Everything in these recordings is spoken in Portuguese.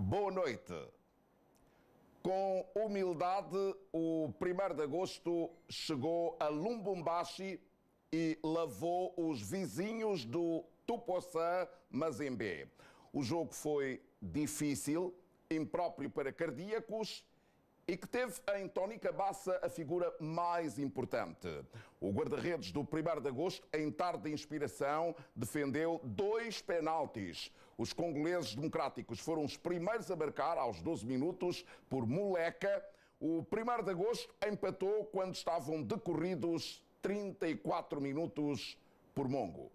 Boa noite. Com humildade, o 1 de agosto chegou a Lumbumbashi e lavou os vizinhos do Tupoçã Mazembe. O jogo foi difícil, impróprio para cardíacos e que teve em Tony Cabaça a figura mais importante. O guarda-redes do 1 de agosto, em tarde de inspiração, defendeu dois penaltis. Os congoleses democráticos foram os primeiros a marcar aos 12 minutos por Moleca. O 1 de agosto empatou quando estavam decorridos 34 minutos por Mongo.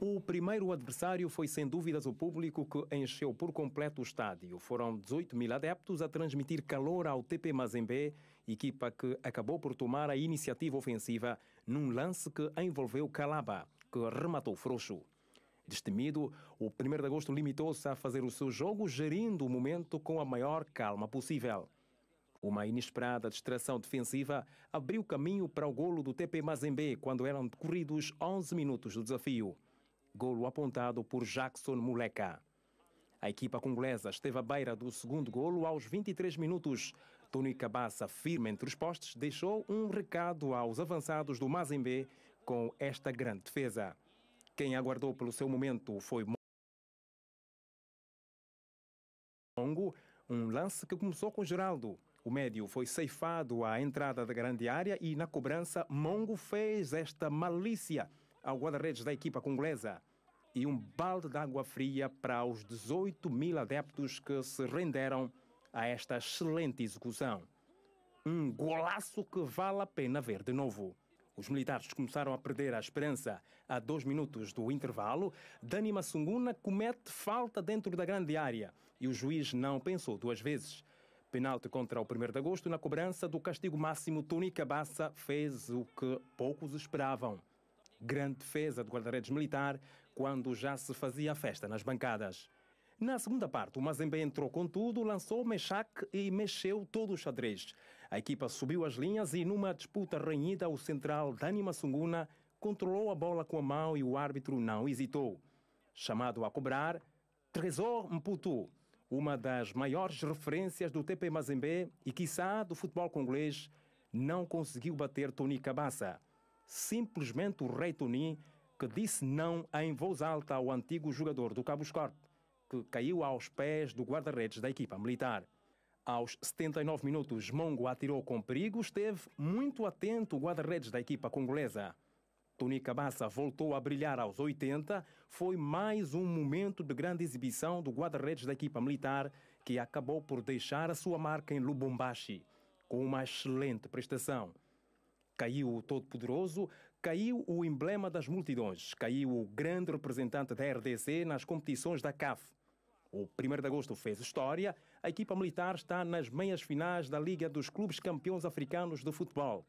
O primeiro adversário foi sem dúvidas o público que encheu por completo o estádio. Foram 18 mil adeptos a transmitir calor ao TP Mazembe, equipa que acabou por tomar a iniciativa ofensiva num lance que envolveu Calaba, que rematou frouxo. Destemido, o 1 de agosto limitou-se a fazer o seu jogo, gerindo o momento com a maior calma possível. Uma inesperada distração defensiva abriu caminho para o golo do TP Mazembe quando eram decorridos 11 minutos do desafio golo apontado por Jackson Muleca. A equipa congolesa esteve à beira do segundo golo aos 23 minutos. Tony Cabaça, firme entre os postes, deixou um recado aos avançados do Mazembe com esta grande defesa. Quem aguardou pelo seu momento foi Mongo, um lance que começou com Geraldo. O médio foi ceifado à entrada da grande área e, na cobrança, Mongo fez esta malícia ao guarda-redes da equipa congolesa e um balde de água fria para os 18 mil adeptos que se renderam a esta excelente execução. Um golaço que vale a pena ver de novo. Os militares começaram a perder a esperança. A dois minutos do intervalo, Dani Massunguna comete falta dentro da grande área e o juiz não pensou duas vezes. Penalte contra o 1 de agosto, na cobrança do castigo máximo, Tony Cabassa fez o que poucos esperavam. Grande defesa do guarda-redes militar quando já se fazia festa nas bancadas. Na segunda parte, o Mazembe entrou com tudo, lançou o Meshak e mexeu todo o xadrez. A equipa subiu as linhas e, numa disputa renhida, o central Dani Massunguna controlou a bola com a mão e o árbitro não hesitou. Chamado a cobrar, trezor Mputu, uma das maiores referências do TP Mazembe e, quiçá, do futebol congolês, não conseguiu bater Tony Cabassa simplesmente o rei Tonin, que disse não em voz alta ao antigo jogador do Cabo Escorte, que caiu aos pés do guarda-redes da equipa militar. Aos 79 minutos, Mongo atirou com perigo, esteve muito atento o guarda-redes da equipa congolesa. Tony Cabaça voltou a brilhar aos 80. Foi mais um momento de grande exibição do guarda-redes da equipa militar, que acabou por deixar a sua marca em Lubumbashi, com uma excelente prestação. Caiu o Todo-Poderoso, caiu o emblema das multidões, caiu o grande representante da RDC nas competições da CAF. O 1 de agosto fez história, a equipa militar está nas meias finais da Liga dos Clubes Campeões Africanos de Futebol.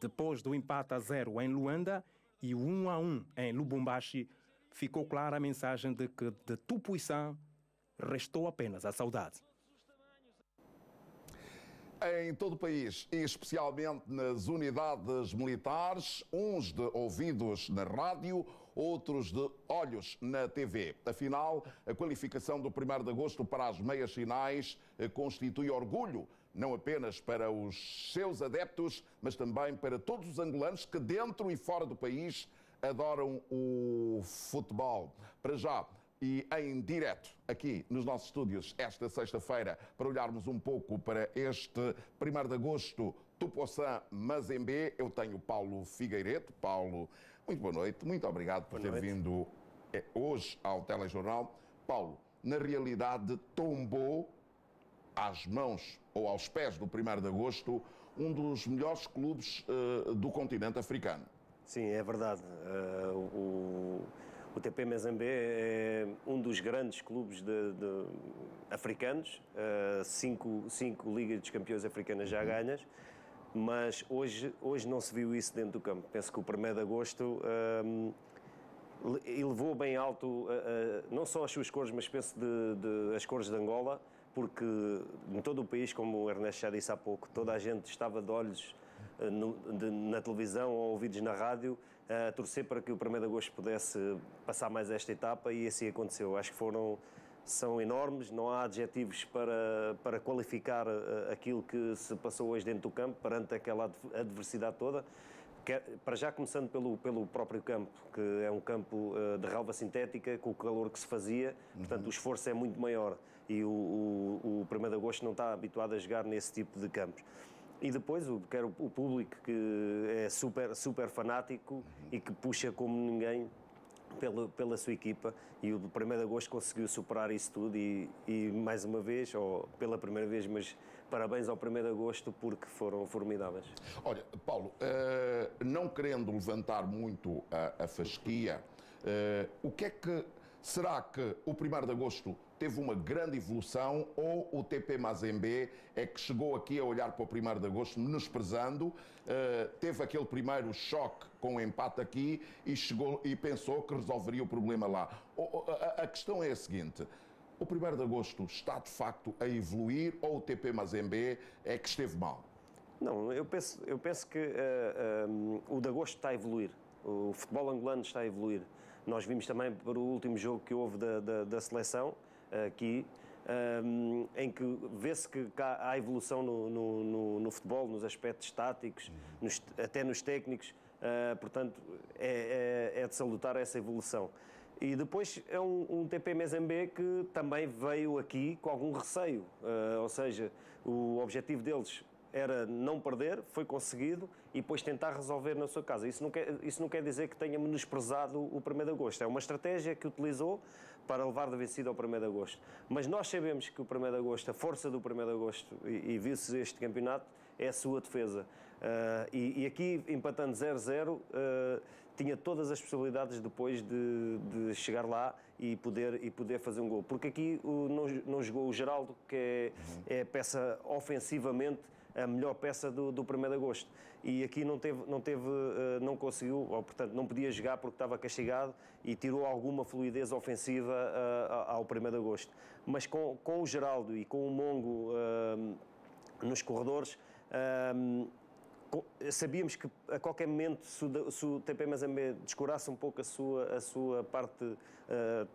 Depois do empate a zero em Luanda e o 1 a 1 em Lubumbashi, ficou clara a mensagem de que de Tupuissã restou apenas a saudade. Em todo o país, especialmente nas unidades militares, uns de ouvidos na rádio, outros de olhos na TV. Afinal, a qualificação do 1 de agosto para as meias finais eh, constitui orgulho, não apenas para os seus adeptos, mas também para todos os angolanos que, dentro e fora do país, adoram o futebol. Para já, e em direto aqui nos nossos estúdios esta sexta-feira para olharmos um pouco para este 1 de agosto, Tupoçã, Mazembe. Eu tenho Paulo Figueiredo. Paulo, muito boa noite, muito obrigado por boa ter noite. vindo eh, hoje ao Telejornal. Paulo, na realidade tombou às mãos ou aos pés do 1 de agosto um dos melhores clubes uh, do continente africano. Sim, é verdade. Uh, o o TP Mazambé é um dos grandes clubes de, de africanos, uh, cinco, cinco Ligas dos Campeões Africanas já uhum. ganhas, mas hoje, hoje não se viu isso dentro do campo. Penso que o 1 de agosto. Ehm, elevou bem alto uh, uh, não só as suas cores, mas penso de, de, as cores de Angola, porque em todo o país, como o Ernesto já disse há pouco, toda a gente estava de olhos eh, no, de, na televisão ou ouvidos na rádio, eh, a torcer para que o 1 de agosto pudesse passar mais esta etapa e assim aconteceu. Acho que foram são enormes, não há adjetivos para, para qualificar eh, aquilo que se passou hoje dentro do campo, perante aquela adversidade toda. para já começando pelo, pelo próprio campo, que é um campo de relva sintética, com o calor que se fazia, portanto uhum. o esforço é muito maior e o, o, o 1 de Agosto não está habituado a jogar nesse tipo de campos. E depois o, quero o público que é super, super fanático uhum. e que puxa como ninguém pela, pela sua equipa e o 1 de agosto conseguiu superar isso tudo e, e, mais uma vez, ou pela primeira vez, mas parabéns ao 1 de agosto porque foram formidáveis. Olha, Paulo, uh, não querendo levantar muito a, a fasquia, uh, o que é que Será que o 1 de agosto teve uma grande evolução ou o TP Mazembe é que chegou aqui a olhar para o 1 de agosto menosprezando, eh, teve aquele primeiro choque com o empate aqui e, chegou, e pensou que resolveria o problema lá? a, questão é a seguinte. O 1 de agosto está de facto a evoluir ou o TP Mazembe é que esteve mal? Não, eu penso, eu penso que uh, eh, um, eh, o de agosto está a evoluir. O futebol angolano está a evoluir. Nós vimos também para o último jogo que houve da, da, da seleção aqui, um, ehm, em que vê-se que há evolução no, no, no, no futebol, nos aspectos táticos, nos, até nos técnicos, uh, portanto é, é, é, de salutar essa evolução. E depois é um, um TP Mezembe que também veio aqui com algum receio, uh, ou seja, o objetivo deles era não perder, foi conseguido, e depois tentar resolver na sua casa. Isso não quer, isso não quer dizer que tenha menosprezado o 1 de agosto. É uma estratégia que utilizou para levar da vencida ao 1 de agosto. Mas nós sabemos que o 1 de agosto, a força do 1 de agosto, e, e viu-se este campeonato, é a sua defesa. Uh, e, e, aqui, empatando 0-0, uh, ah, tinha todas as possibilidades depois de, de, chegar lá e poder, e poder fazer um gol. Porque aqui o, não, não jogou o Geraldo, que é, é peça ofensivamente a melhor peça do, do 1 de agosto. E aqui não teve, não teve, eh, não conseguiu, ou portanto não podia jogar porque estava castigado e tirou alguma fluidez ofensiva uh, ao 1 de agosto. Mas com, com o Geraldo e com o Mongo uh, nos corredores sabíamos que a qualquer momento, se o, se TP Mazembe descurasse um pouco a sua, a sua parte, a,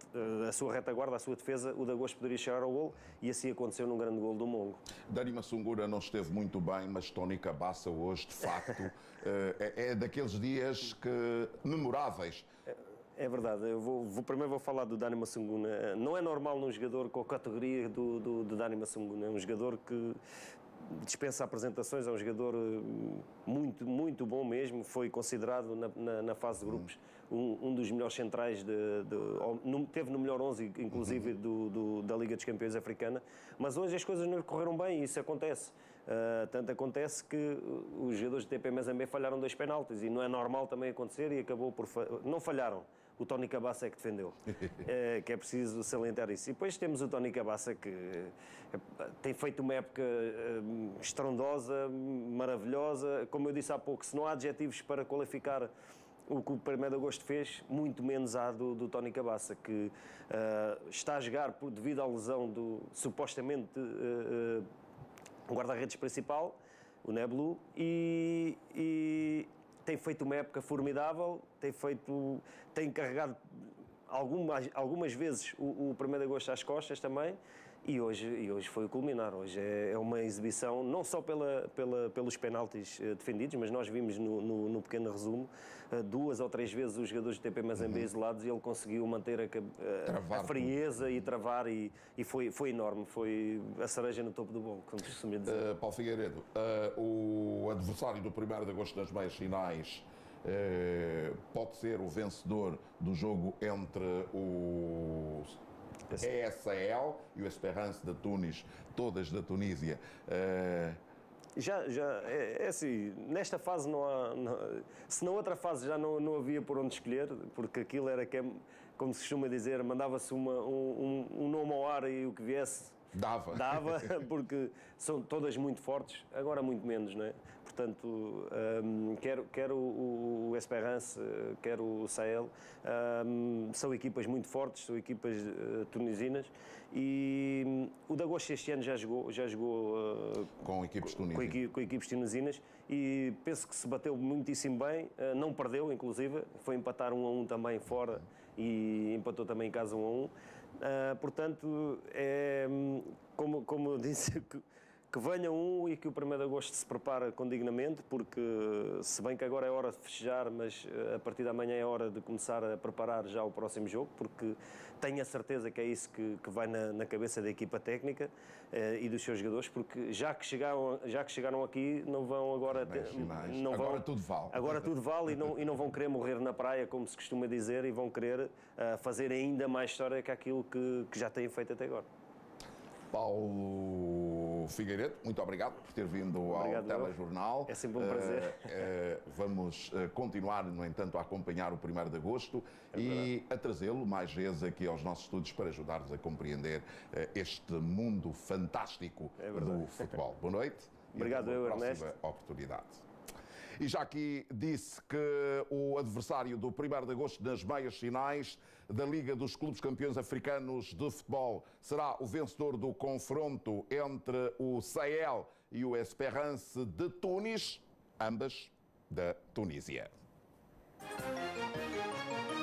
eh, a sua retaguarda, a sua defesa, o Dagosto poderia chegar ao gol e assim aconteceu num grande gol do Mongo. Dani Massungura não esteve muito bem, mas Tony Bassa hoje, de facto, eh, é, é daqueles dias que memoráveis. É, é verdade, eu vou, vou, primeiro vou falar do Dani Massunguna. Não é normal num jogador com a categoria do, do, do Dani Massunguna, é um jogador que dispensa apresentações, é um jogador eh, muito, muito bom mesmo. Foi considerado na, na, na fase de grupos um, um dos melhores centrais, de, de, teve no melhor 11, inclusive, uhum. do, do, da Liga dos Campeões Africana. Mas hoje as coisas não lhe correram bem e isso acontece. Uh, tanto acontece que eh, os jogadores de TP Mazambé falharam dois penaltis e não é normal também acontecer e acabou por. Fa... Não falharam o Tony Cabaça é que defendeu, é, que é preciso salientar isso. E depois temos o Tony Cabaça que é, tem feito uma época hum, estrondosa, maravilhosa, como eu disse há pouco, se não há adjetivos para qualificar o que o 1 de Agosto fez, muito menos há do, do Tony que ah, está a jogar por, devido à lesão do supostamente uh, guarda-redes principal, o Neblu, e, e tem feito uma época formidável, tem feito, tem carregado algumas, algumas vezes o, o 1 de agosto às costas também, e hoje, e hoje foi o culminar. Hoje é, é uma exibição, não só pela, pela, pelos penaltis uh, defendidos, mas nós vimos no, no, no pequeno resumo uh, duas ou três vezes os jogadores do TP Mazembe uhum. isolados e ele conseguiu manter a, eh, a, a frieza e travar, e, e foi, foi enorme. Foi a cereja no topo do bolo, como dizer. Uh, Paulo Figueiredo, o adversário do 1 de agosto nas meias finais é, pode ser o vencedor do jogo entre o ESL e o Esperance da Tunis, todas da Tunísia. É, já, já, é, é assim, nesta fase não há. Não, se na outra fase já não, não havia por onde escolher, porque aquilo era que, é, como se costuma dizer, mandava-se um, um, um nome ao ar e o que viesse Dava. Dava, porque são todas muito fortes, agora muito menos, não é? Portanto, um, quer, o, o Esperance, quer o Sahel, um, são equipas muito fortes, são equipas uh, tunisinas. E um, o Dagosto este ano já jogou, já jogou uh, com, equipes com, com, equipes tunisinas e penso que se bateu muitíssimo bem, uh, não perdeu, inclusive, foi empatar um a um também fora e empatou também em casa um a um. Ah, portanto, é, hum, como, como disse, que venha um e que o 1 de agosto se prepare com dignamente, porque eh, se bem que agora é hora de fechar mas eh, a partir de amanhã é hora de começar a preparar já o próximo jogo, porque tenho a certeza que é isso que, que vai na, na cabeça da equipa técnica eh, e dos seus jogadores, porque já que chegaram, já que chegaram aqui, não vão agora. Ter, não agora vão, tudo vale. Agora tudo vale e não, e não vão querer morrer na praia, como se costuma dizer, e vão querer uh, fazer ainda mais história que aquilo que, que já têm feito até agora. Paulo. Figueiredo, muito obrigado por ter vindo obrigado, ao Telejornal. É sempre um prazer. Uh, uh, vamos eh, continuar, no entanto, a acompanhar o 1 de agosto é e a trazê-lo mais vezes aqui aos nossos estudos para ajudar-vos a compreender este mundo fantástico é do futebol. Boa noite. Obrigado, e até uma eu, próxima Ernesto. oportunidade. E já aqui disse que o adversário do 1 de agosto nas meias finais da Liga dos Clubes Campeões Africanos de Futebol será o vencedor do confronto entre o Sahel e o Esperance de Tunis, ambas da Tunísia.